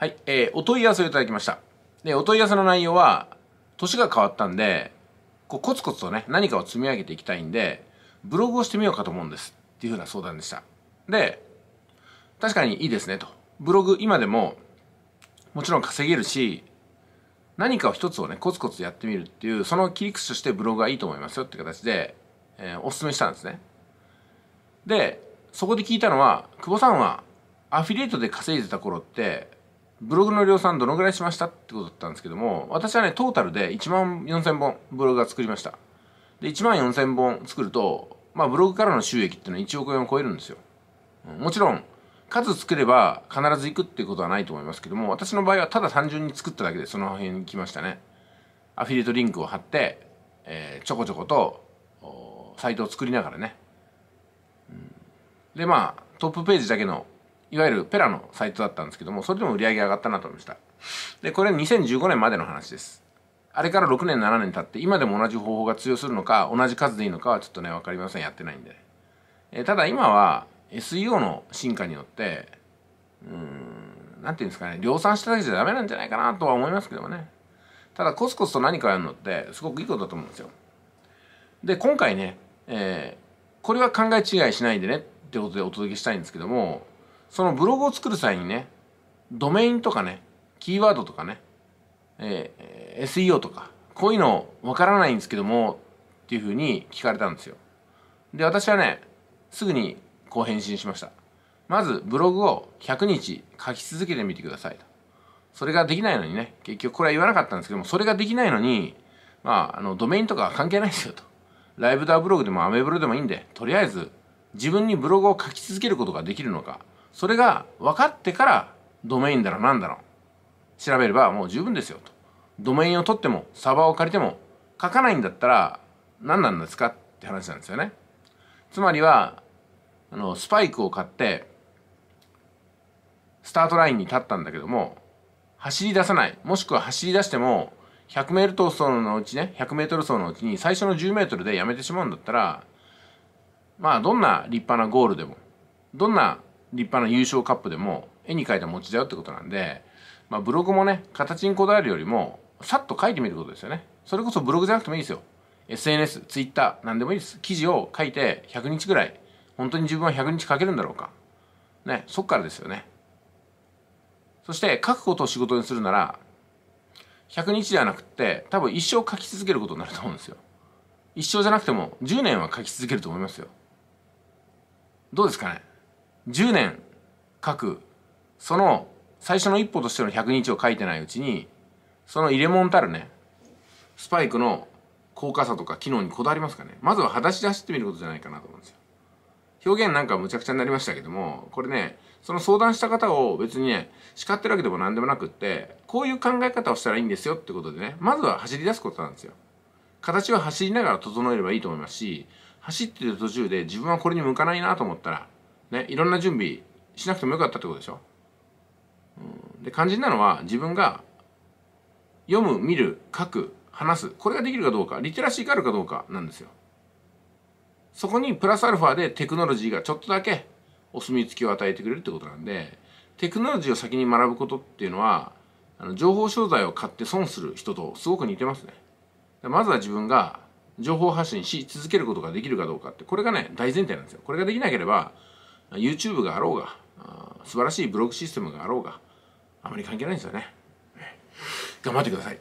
はい、えー、お問い合わせをいただきました。で、お問い合わせの内容は、年が変わったんで、こうコツコツとね、何かを積み上げていきたいんで、ブログをしてみようかと思うんです。っていうふうな相談でした。で、確かにいいですねと。ブログ今でも、もちろん稼げるし、何かを一つをね、コツコツやってみるっていう、その切り口としてブログがいいと思いますよって形で、えー、おすすめしたんですね。で、そこで聞いたのは、久保さんはアフィリエイトで稼いでた頃って、ブログの量産どのぐらいしましたってことだったんですけども、私はね、トータルで1万4000本ブログが作りました。で、1万4000本作ると、まあ、ブログからの収益っていうのは1億円を超えるんですよ。もちろん、数作れば必ず行くっていうことはないと思いますけども、私の場合はただ単純に作っただけでその辺に来ましたね。アフィリエイトリンクを貼って、えー、ちょこちょこと、サイトを作りながらね。で、まあ、トップページだけのいわゆるペラのサイトだったんですけども、それでも売り上げ上がったなと思いました。で、これ2015年までの話です。あれから6年、7年経って、今でも同じ方法が通用するのか、同じ数でいいのかはちょっとね、わかりません。やってないんで。えただ今は、SEO の進化によって、うーん、なんていうんですかね、量産しただけじゃダメなんじゃないかなとは思いますけどもね。ただ、コツコツと何かやるのって、すごくいいことだと思うんですよ。で、今回ね、えー、これは考え違いしないでねってことでお届けしたいんですけども、そのブログを作る際にね、ドメインとかね、キーワードとかね、えー、SEO とか、こういうのわからないんですけども、っていうふうに聞かれたんですよ。で、私はね、すぐにこう返信しました。まず、ブログを100日書き続けてみてくださいと。それができないのにね、結局これは言わなかったんですけども、それができないのに、まあ、あの、ドメインとかは関係ないですよと。ライブダーブログでもアメブロでもいいんで、とりあえず自分にブログを書き続けることができるのか、それが分かってからドメインだろなんだろう調べればもう十分ですよとドメインを取ってもサーバーを借りても書かないんだったら何なんですかって話なんですよねつまりはあのスパイクを買ってスタートラインに立ったんだけども走り出さないもしくは走り出しても100メートル走のうちね100メートル走のうちに最初の10メートルでやめてしまうんだったらまあどんな立派なゴールでもどんな立派な優勝カップでも絵に描いた餅だよってことなんで、まあ、ブログもね形にこだわるよりもさっと書いてみることですよねそれこそブログじゃなくてもいいですよ SNS、Twitter 何でもいいです記事を書いて100日ぐらい本当に自分は100日書けるんだろうかねそっからですよねそして書くことを仕事にするなら100日じゃなくて多分一生書き続けることになると思うんですよ一生じゃなくても10年は書き続けると思いますよどうですかね10年書くその最初の一歩としての100日を書いてないうちにその入れ物たるねスパイクの高価さとか機能にこだわりますかねまずは裸足で走ってみることじゃないかなと思うんですよ表現なんかむちゃくちゃになりましたけどもこれねその相談した方を別にね叱ってるわけでも何でもなくってこういう考え方をしたらいいんですよってことでねまずは走り出すことなんですよ形は走りながら整えればいいと思いますし走ってる途中で自分はこれに向かないなと思ったらね、いろんな準備しなくてもよかったってことでしょ、うん、で肝心なのは自分が読む見る書く話すこれができるかどうかリテラシーがあるかどうかなんですよそこにプラスアルファでテクノロジーがちょっとだけお墨付きを与えてくれるってことなんでテクノロジーを先に学ぶことっていうのはあの情報商材を買って損する人とすごく似てますねまずは自分が情報発信し続けることができるかどうかってこれがね大前提なんですよこれができなければ YouTube があろうが素晴らしいブログシステムがあろうがあまり関係ないんですよね頑張ってください